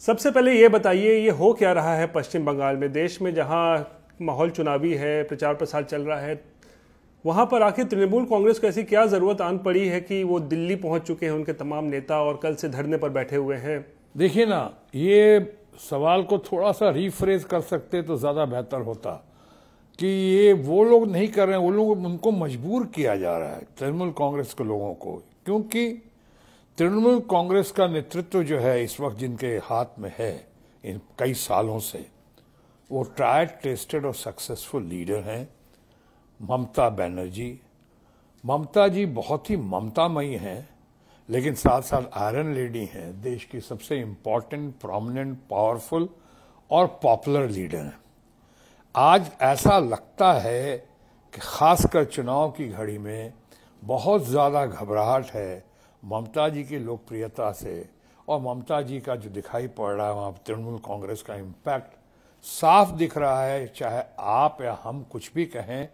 सबसे पहले ये बताइए ये हो क्या रहा है पश्चिम बंगाल में देश में जहाँ माहौल चुनावी है प्रचार प्रसार चल रहा है वहाँ पर आखिर तृणमूल कांग्रेस को ऐसी क्या ज़रूरत आन पड़ी है कि वो दिल्ली पहुँच चुके हैं उनके तमाम नेता और कल से धरने पर बैठे हुए हैं देखिए ना ये सवाल को थोड़ा सा रिफ्रेज कर सकते तो ज़्यादा बेहतर होता कि ये वो लोग नहीं कर रहे हैं वो लोग उनको मजबूर किया जा रहा है तृणमूल कांग्रेस के लोगों को क्योंकि तृणमूल कांग्रेस का नेतृत्व जो है इस वक्त जिनके हाथ में है इन कई सालों से वो ट्रायड टेस्टेड और सक्सेसफुल लीडर हैं ममता बनर्जी ममता जी बहुत ही ममतामयी हैं लेकिन साथ साथ आयरन लेडी हैं देश की सबसे इम्पोर्टेंट प्रोमिनेंट पावरफुल और पॉपुलर लीडर हैं आज ऐसा लगता है कि खासकर चुनाव की घड़ी में बहुत ज़्यादा घबराहट है ममता जी की लोकप्रियता से और ममता जी का जो दिखाई पड़ रहा है वहाँ तृणमूल कांग्रेस का इम्पैक्ट साफ दिख रहा है चाहे आप या हम कुछ भी कहें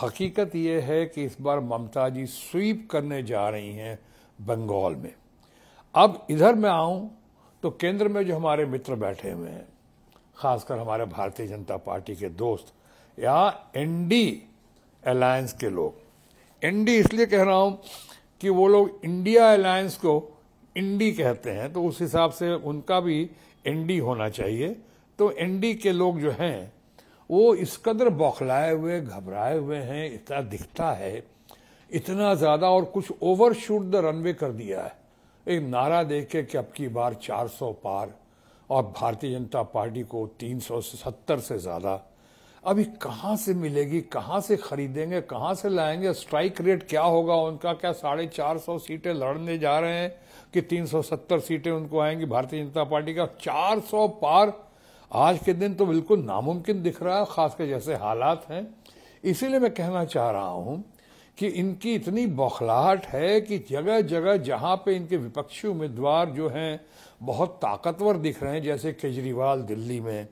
हकीकत ये है कि इस बार ममता जी स्वीप करने जा रही हैं बंगाल में अब इधर मैं आऊं तो केंद्र में जो हमारे मित्र बैठे हुए हैं खासकर हमारे भारतीय जनता पार्टी के दोस्त या एनडी अलायंस के लोग एनडी इसलिए कह रहा हूं कि वो लोग इंडिया अलायंस को इंडी कहते हैं तो उस हिसाब से उनका भी एनडी होना चाहिए तो एनडी के लोग जो हैं वो इस कदर बौखलाए हुए घबराए हुए हैं इतना दिखता है इतना ज़्यादा और कुछ ओवर शूट द रनवे कर दिया है एक नारा दे के कि अब की बार 400 पार और भारतीय जनता पार्टी को 370 से ज़्यादा अभी कहाँ से मिलेगी कहाँ से खरीदेंगे कहाँ से लाएंगे स्ट्राइक रेट क्या होगा उनका क्या साढ़े चार सौ सीटें लड़ने जा रहे हैं कि तीन सौ सत्तर सीटें उनको आएंगी भारतीय जनता पार्टी का चार सौ पार आज के दिन तो बिल्कुल नामुमकिन दिख रहा है खासकर जैसे हालात हैं इसीलिए मैं कहना चाह रहा हूं कि इनकी इतनी बौखलाहट है कि जगह जगह जहां पे इनके विपक्षी उम्मीदवार जो हैं बहुत ताकतवर दिख रहे हैं जैसे केजरीवाल दिल्ली में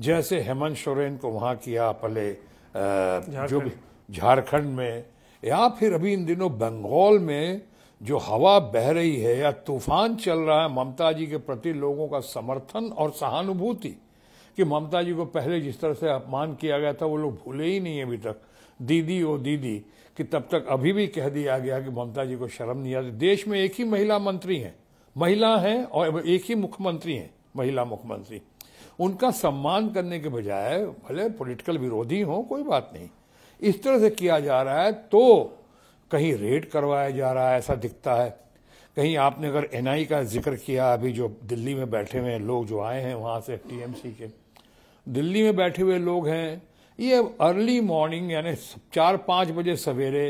जैसे हेमंत सोरेन को वहां किया पहले जो भी झारखंड में या फिर अभी इन दिनों बंगाल में जो हवा बह रही है या तूफान चल रहा है ममता जी के प्रति लोगों का समर्थन और सहानुभूति कि ममता जी को पहले जिस तरह से अपमान किया गया था वो लोग भूले ही नहीं अभी तक दीदी ओ दीदी कि तब तक अभी भी कह दिया गया कि ममता जी को शर्म नहीं आती देश में एक ही महिला मंत्री है महिला हैं और एक ही मुख्यमंत्री हैं महिला मुख्यमंत्री उनका सम्मान करने के बजाय भले पॉलिटिकल विरोधी हो कोई बात नहीं इस तरह से किया जा रहा है तो कहीं रेड करवाया जा रहा है ऐसा दिखता है कहीं आपने अगर एनआई का जिक्र किया अभी जो दिल्ली में बैठे हुए लोग जो आए हैं वहां से टीएमसी के दिल्ली में बैठे हुए लोग हैं ये अर्ली मॉर्निंग यानी चार पाँच बजे सवेरे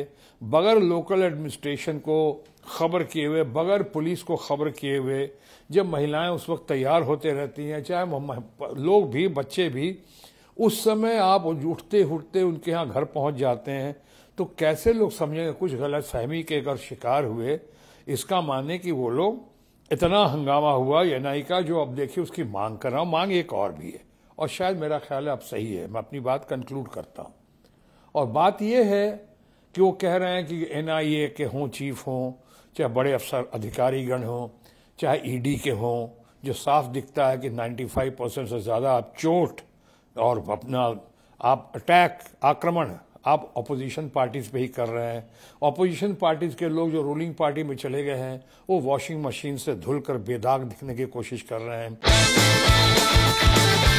बगैर लोकल एडमिनिस्ट्रेशन को खबर किए हुए बगैर पुलिस को खबर किए हुए जब महिलाएं उस वक्त तैयार होते रहती हैं चाहे लोग भी बच्चे भी उस समय आप उठते उठते उनके यहाँ घर पहुंच जाते हैं तो कैसे लोग समझेंगे कुछ गलत फहमी के अगर शिकार हुए इसका माने कि वो लोग इतना हंगामा हुआ एनआई का जो अब देखिए उसकी मांग कर रहा हूं मांग एक और भी है और शायद मेरा ख्याल है अब सही है मैं अपनी बात कंक्लूड करता हूँ और बात यह है कि वो कह रहे हैं कि एनआईए के हों चीफ हों चाहे बड़े अफसर अधिकारीगण हों चाहे ईडी e के हों जो साफ दिखता है कि 95 परसेंट से ज़्यादा आप चोट और अपना आप अटैक आक्रमण आप अपोजिशन पार्टीज पे ही कर रहे हैं अपोजिशन पार्टीज के लोग जो रूलिंग पार्टी में चले गए हैं वो वॉशिंग मशीन से धुल कर बेदाग दिखने की कोशिश कर रहे हैं